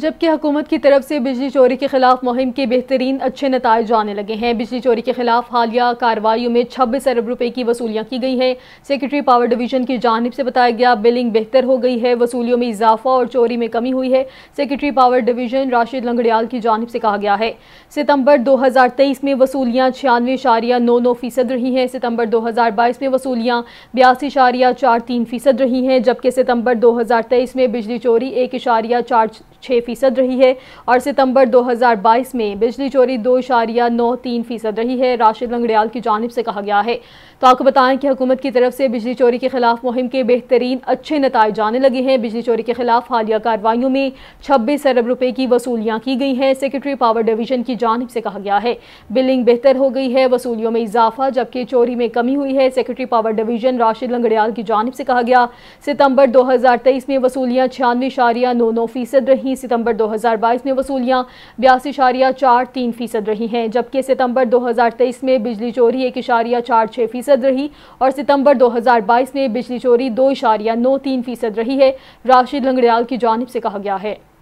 जबकि हुकूमत की तरफ से बिजली चोरी के खिलाफ मुहिम के बेहतरीन अच्छे नतज आने लगे हैं बिजली चोरी के खिलाफ हालिया कार्रवाई में छब्बीस अरब रुपए की वसूलियां की गई हैं सेक्रेटरी पावर डिवीजन की जानब से बताया गया बिलिंग बेहतर हो गई है वसूलियों में इजाफा और चोरी में कमी हुई है secretary power division Rashid Langrial की जानब से कहा गया है सितम्बर दो हज़ार तेईस में वसूलियाँ छियानवे इशारिया नौ नौ फीसद रही हैं सितम्बर दो हज़ार बाईस में वसूलियाँ बयासी फीसद रही हैं जबकि सितम्बर दो हज़ार तेईस में बिजली चोरी एक इशारिया चार छः फीसद रही है और सितंबर 2022 में बिजली चोरी दो इशारिया नौ तीन फीसद रही है राशिद लंगड़ियाल की जानब से कहा गया है तो आपको बताएं कि हुकूमत की तरफ से बिजली चोरी के खिलाफ मुहिम के बेहतरीन अच्छे नतज आने लगे हैं बिजली चोरी के खिलाफ हालिया कार्रवाइयों में छब्बीस अरब रुपये की वसूलियाँ की गई हैं सेक्रेटरी पावर डिवीजन की जानब से कहा गया है बिलिंग बेहतर हो गई है वसूलियों में इजाफा जबकि चोरी में कमी हुई है secretary power division Rashid Langrial की जानब से कहा गया सितंबर 2023 में वसूलियां छियानवे इशारिया नौ नौ फीसद रही तीस सितंबर 2022 में वसूलियां बयासी इशारिया चार तीन फीसद रही हैं जबकि सितंबर 2023 में बिजली चोरी एक इशारिया चार छः फीसद रही और सितंबर 2022 में बिजली चोरी दो इशारिया नौ तीन फीसद रही है राशिद लंगड़ियाल की जानब से कहा गया है